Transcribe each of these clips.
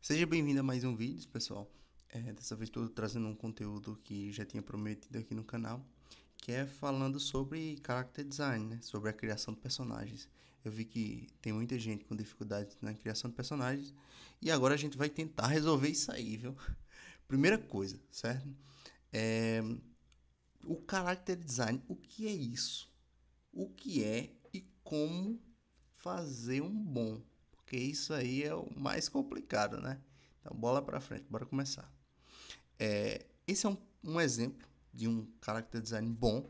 Seja bem-vindo a mais um vídeo, pessoal. É, dessa vez estou trazendo um conteúdo que já tinha prometido aqui no canal, que é falando sobre character design, né? sobre a criação de personagens. Eu vi que tem muita gente com dificuldade na criação de personagens e agora a gente vai tentar resolver isso aí, viu? Primeira coisa, certo? É... O character design, o que é isso? O que é e como fazer um bom, porque isso aí é o mais complicado, né? Então, bola para frente, bora começar. É, esse é um, um exemplo de um character design bom,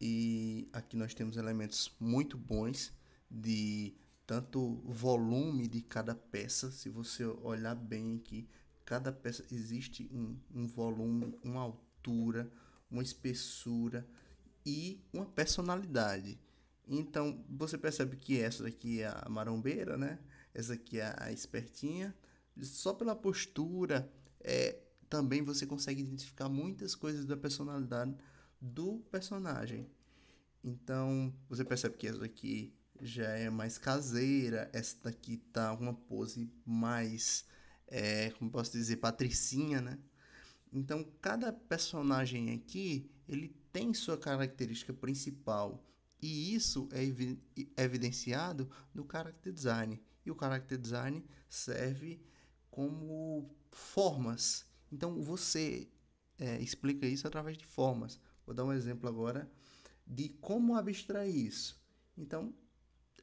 e aqui nós temos elementos muito bons de tanto volume de cada peça. Se você olhar bem aqui, cada peça existe um, um volume, uma altura, uma espessura e uma personalidade. Então você percebe que essa daqui é a marombeira, né? Essa aqui é a espertinha. Só pela postura, é, também você consegue identificar muitas coisas da personalidade do personagem. Então você percebe que essa daqui já é mais caseira, essa daqui tá uma pose mais, é, como posso dizer, patricinha, né? Então cada personagem aqui ele tem sua característica principal e isso é evidenciado no character design. E o character design serve como formas. Então você é, explica isso através de formas. Vou dar um exemplo agora de como abstrair isso. Então,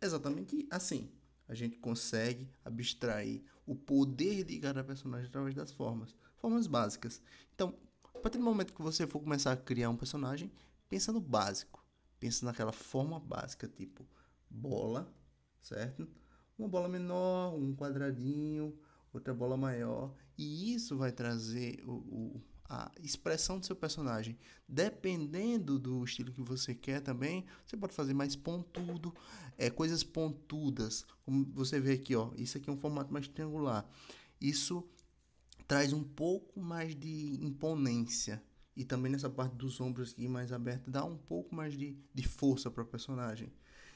exatamente assim. A gente consegue abstrair o poder de cada personagem através das formas. Formas básicas. Então, a partir do momento que você for começar a criar um personagem, pensa no básico Pensa naquela forma básica, tipo bola, certo? Uma bola menor, um quadradinho, outra bola maior. E isso vai trazer o, o, a expressão do seu personagem. Dependendo do estilo que você quer também, você pode fazer mais pontudo, é, coisas pontudas. Como você vê aqui, ó, isso aqui é um formato mais triangular. Isso traz um pouco mais de imponência, e também nessa parte dos ombros aqui mais aberta, dá um pouco mais de, de força para o personagem.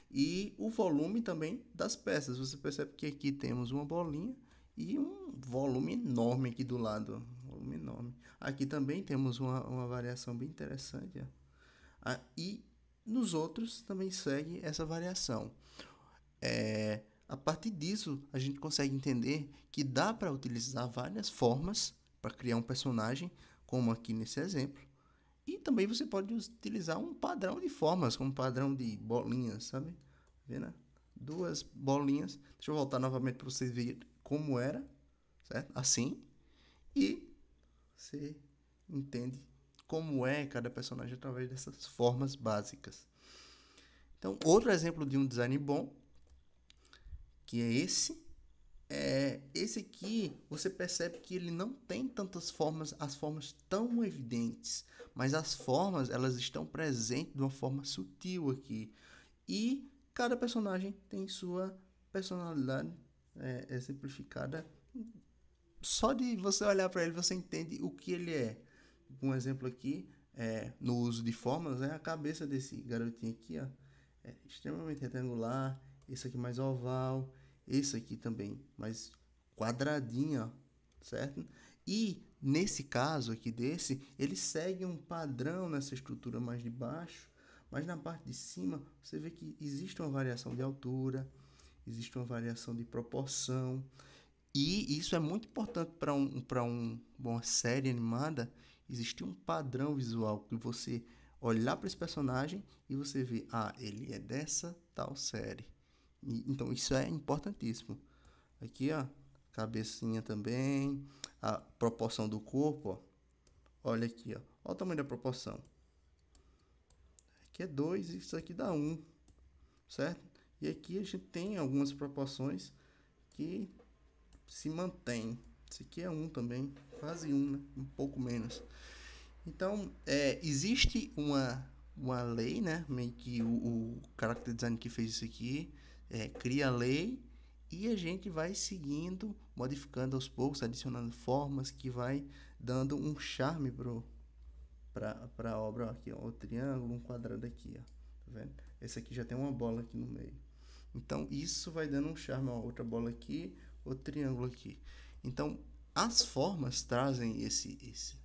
E o volume também das peças. Você percebe que aqui temos uma bolinha e um volume enorme aqui do lado. Um volume enorme. Aqui também temos uma, uma variação bem interessante. Ah, e nos outros também segue essa variação. É, a partir disso, a gente consegue entender que dá para utilizar várias formas para criar um personagem como aqui nesse exemplo. E também você pode utilizar um padrão de formas, como padrão de bolinhas, sabe? vê né Duas bolinhas. Deixa eu voltar novamente para vocês verem como era, certo? Assim. E você entende como é cada personagem através dessas formas básicas. Então, outro exemplo de um design bom, que é esse, é, esse aqui você percebe que ele não tem tantas formas, as formas tão evidentes, mas as formas elas estão presentes de uma forma sutil aqui. E cada personagem tem sua personalidade é, é simplificada. Só de você olhar para ele você entende o que ele é. Um exemplo aqui é, no uso de formas é a cabeça desse garotinho aqui, ó, é extremamente retangular. Esse aqui mais oval esse aqui também, mas quadradinha, certo? E nesse caso aqui desse, ele segue um padrão nessa estrutura mais de baixo, mas na parte de cima você vê que existe uma variação de altura, existe uma variação de proporção, e isso é muito importante para um, pra um, uma série animada, existir um padrão visual que você olhar para esse personagem e você ver, ah, ele é dessa tal série. E, então isso é importantíssimo. Aqui, ó, cabecinha também, a proporção do corpo, ó. Olha aqui, ó. Olha o tamanho da proporção. Aqui é 2 e isso aqui dá 1, um, certo? E aqui a gente tem algumas proporções que se mantêm. Esse aqui é 1 um também, quase 1, um, né? Um pouco menos. Então, é, existe uma, uma lei, né? Meio que o, o character design que fez isso aqui é, cria a lei e a gente vai seguindo, modificando aos poucos, adicionando formas que vai dando um charme para a obra. aqui, ó, o triângulo, um quadrado aqui, ó, tá vendo? Esse aqui já tem uma bola aqui no meio. Então, isso vai dando um charme, ó, outra bola aqui, outro triângulo aqui. Então, as formas trazem esse, esse,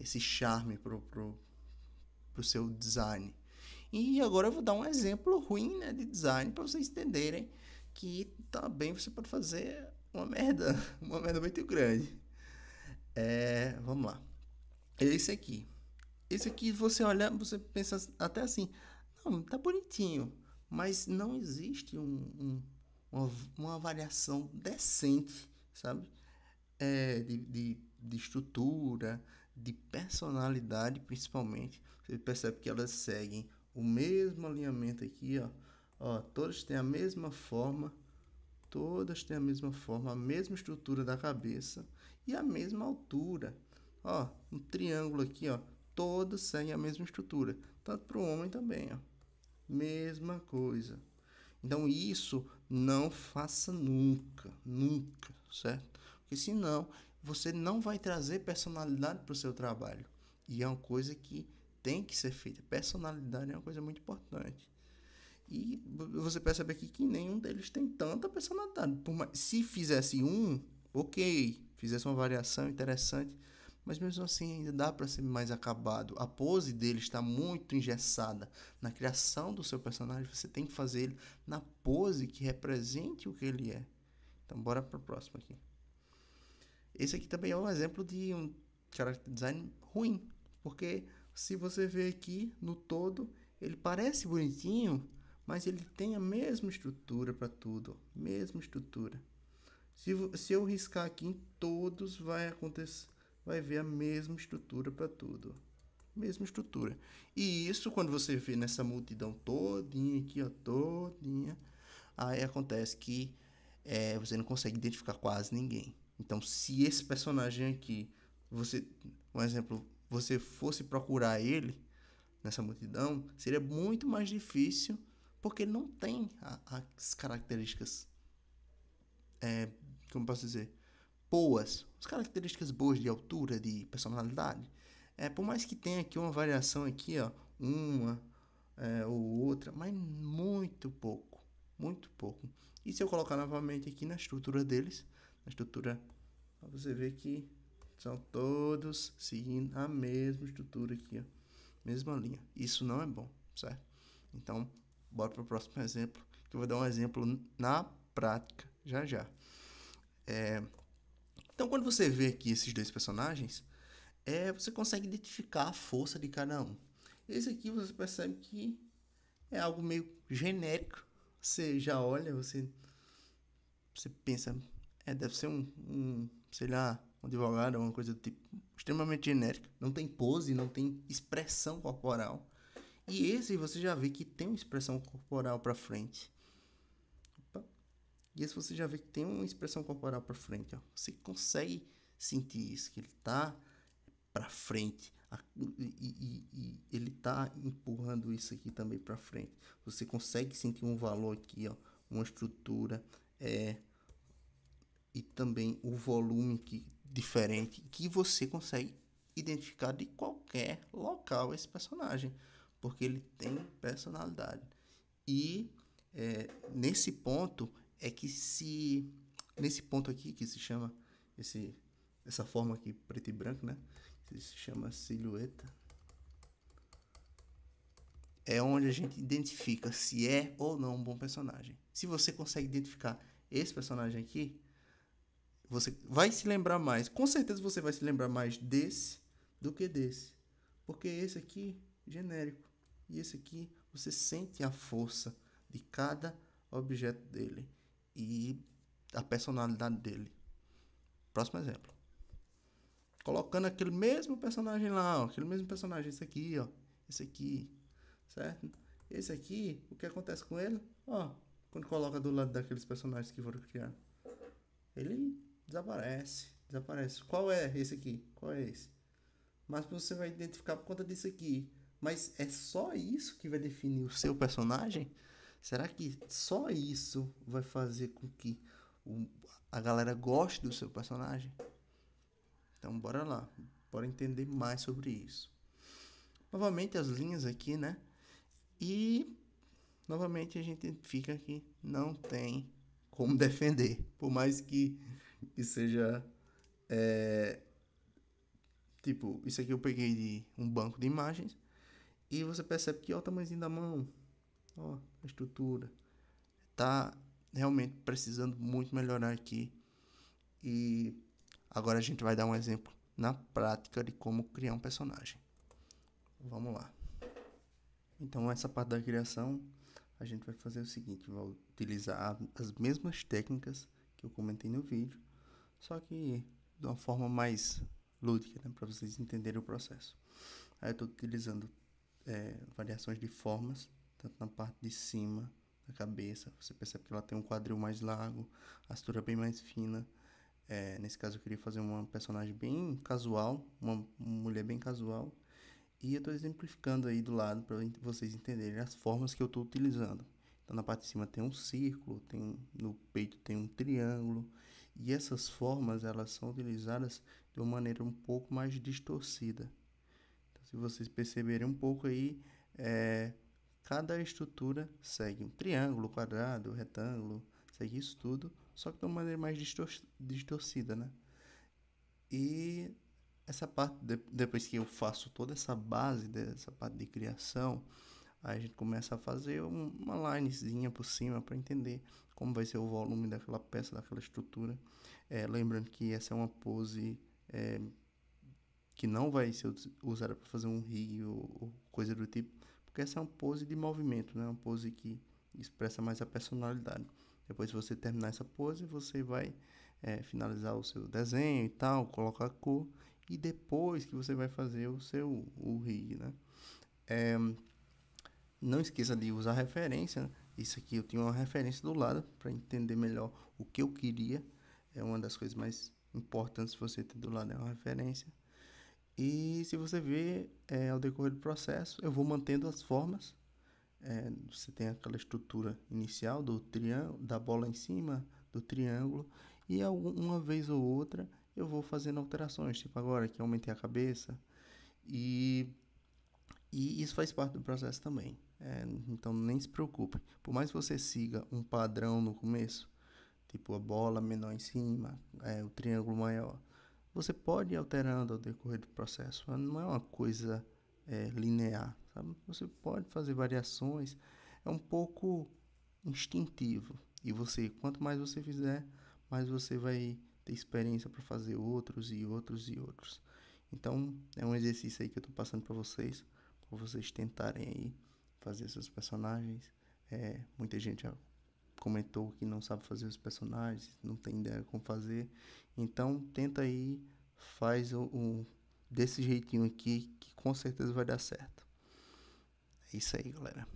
esse charme para o pro, pro seu design. E agora eu vou dar um exemplo ruim né, de design para vocês entenderem que também você pode fazer uma merda, uma merda muito grande. É, vamos lá. Esse aqui. Esse aqui você olha, você pensa até assim, não, tá bonitinho, mas não existe um, um, uma, uma, variação decente, sabe? É, de, de, de estrutura, de personalidade principalmente. Você percebe que elas seguem o mesmo alinhamento aqui, ó. ó. Todas têm a mesma forma, todas têm a mesma forma, a mesma estrutura da cabeça e a mesma altura. Ó, um triângulo aqui, ó, todas seguem a mesma estrutura, tanto para o homem também, ó. Mesma coisa. Então isso não faça nunca, nunca, certo? Porque senão você não vai trazer personalidade para o seu trabalho. E é uma coisa que tem que ser feita. Personalidade é uma coisa muito importante. E você percebe aqui que nenhum deles tem tanta personalidade. Mais, se fizesse um, ok, fizesse uma variação interessante, mas mesmo assim ainda dá para ser mais acabado. A pose dele está muito engessada. Na criação do seu personagem, você tem que fazer ele na pose que represente o que ele é. Então, bora para o próximo aqui. Esse aqui também é um exemplo de um character design ruim, porque se você ver aqui no todo, ele parece bonitinho, mas ele tem a mesma estrutura para tudo, mesma estrutura. Se, se eu riscar aqui em todos, vai acontecer, vai ver a mesma estrutura para tudo, mesma estrutura. E isso quando você vê nessa multidão todinha aqui, ó, todinha, aí acontece que é, você não consegue identificar quase ninguém. Então, se esse personagem aqui, você, um exemplo, você fosse procurar ele nessa multidão, seria muito mais difícil, porque ele não tem a, as características. É, como posso dizer? Boas. As características boas de altura, de personalidade. É, por mais que tenha aqui uma variação aqui, ó, uma é, ou outra, mas muito pouco, muito pouco. E se eu colocar novamente aqui na estrutura deles, na estrutura, você vê que são todos seguindo a mesma estrutura aqui, ó. Mesma linha. Isso não é bom, certo? Então, bora para o próximo exemplo, que eu vou dar um exemplo na prática, já já. É... Então, quando você vê aqui esses dois personagens, é, você consegue identificar a força de cada um. Esse aqui você percebe que é algo meio genérico. Você já olha, você, você pensa, é, deve ser um, um sei lá, um advogado, uma coisa do tipo, extremamente genérica, não tem pose, não tem expressão corporal. E esse você já vê que tem uma expressão corporal para frente. Opa. E esse você já vê que tem uma expressão corporal para frente, ó. Você consegue sentir isso que ele tá para frente. E, e, e, ele tá empurrando isso aqui também para frente. Você consegue sentir um valor aqui, ó, uma estrutura é e também o volume que diferente que você consegue identificar de qualquer local esse personagem, porque ele tem personalidade. E é, nesse ponto é que se nesse ponto aqui que se chama esse essa forma aqui preto e branco, né? Que se chama silhueta. É onde a gente identifica se é ou não um bom personagem. Se você consegue identificar esse personagem aqui, você vai se lembrar mais. Com certeza você vai se lembrar mais desse do que desse. Porque esse aqui, genérico. E esse aqui, você sente a força de cada objeto dele. E a personalidade dele. Próximo exemplo. Colocando aquele mesmo personagem lá, ó, aquele mesmo personagem, esse aqui, ó, esse aqui, certo? Esse aqui, o que acontece com ele, ó, quando coloca do lado daqueles personagens que foram criados? Ele Desaparece. Desaparece. Qual é esse aqui? Qual é esse? Mas você vai identificar por conta disso aqui. Mas é só isso que vai definir o seu personagem? Será que só isso vai fazer com que o, a galera goste do seu personagem? Então bora lá, bora entender mais sobre isso. Novamente as linhas aqui, né? E novamente a gente fica que não tem como defender, por mais que que seja é, tipo, isso aqui eu peguei de um banco de imagens e você percebe que ó, o tamanhozinho da mão, ó, a estrutura tá realmente precisando muito melhorar aqui. E agora a gente vai dar um exemplo na prática de como criar um personagem. Vamos lá. Então essa parte da criação a gente vai fazer o seguinte, vai utilizar as mesmas técnicas que eu comentei no vídeo, só que de uma forma mais lúdica, né, para vocês entenderem o processo. Aí eu estou utilizando é, variações de formas, tanto na parte de cima da cabeça, você percebe que ela tem um quadril mais largo, a cintura bem mais fina. É, nesse caso eu queria fazer uma personagem bem casual, uma mulher bem casual. E eu estou exemplificando aí do lado para vocês entenderem as formas que eu estou utilizando. Então na parte de cima tem um círculo, tem no peito tem um triângulo e essas formas elas são utilizadas de uma maneira um pouco mais distorcida. Então, se vocês perceberem um pouco aí, é, cada estrutura segue um triângulo, quadrado, retângulo, segue isso tudo, só que de uma maneira mais distor distorcida, né? E essa parte, de, depois que eu faço toda essa base dessa parte de criação, Aí a gente começa a fazer uma linezinha por cima para entender como vai ser o volume daquela peça, daquela estrutura. É, lembrando que essa é uma pose é, que não vai ser usada para fazer um rig ou, ou, coisa do tipo, porque essa é uma pose de movimento, né? uma pose que expressa mais a personalidade. Depois de você terminar essa pose, você vai é, finalizar o seu desenho e tal, colocar a cor, e depois que você vai fazer o seu o rig, né? É, não esqueça de usar referência. Né? Isso aqui eu tinha uma referência do lado para entender melhor o que eu queria. É uma das coisas mais importantes você ter do lado é uma referência. E se você ver é, ao decorrer do processo, eu vou mantendo as formas. É, você tem aquela estrutura inicial do triângulo, da bola em cima do triângulo, e alguma vez ou outra eu vou fazendo alterações, tipo agora que eu aumentei a cabeça, e, e isso faz parte do processo também. É, então nem se preocupem. Por mais que você siga um padrão no começo, tipo a bola menor em cima, é, o triângulo maior, você pode ir alterando ao decorrer do processo. Não é uma coisa é, linear. Sabe? Você pode fazer variações. É um pouco instintivo. E você, quanto mais você fizer, mais você vai ter experiência para fazer outros e outros e outros. Então, é um exercício aí que eu estou passando para vocês, para vocês tentarem aí fazer seus personagens. É, muita gente já comentou que não sabe fazer os personagens, não tem ideia como fazer. Então tenta aí, faz o, o desse jeitinho aqui que com certeza vai dar certo. É isso aí, galera.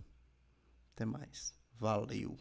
Até mais. Valeu.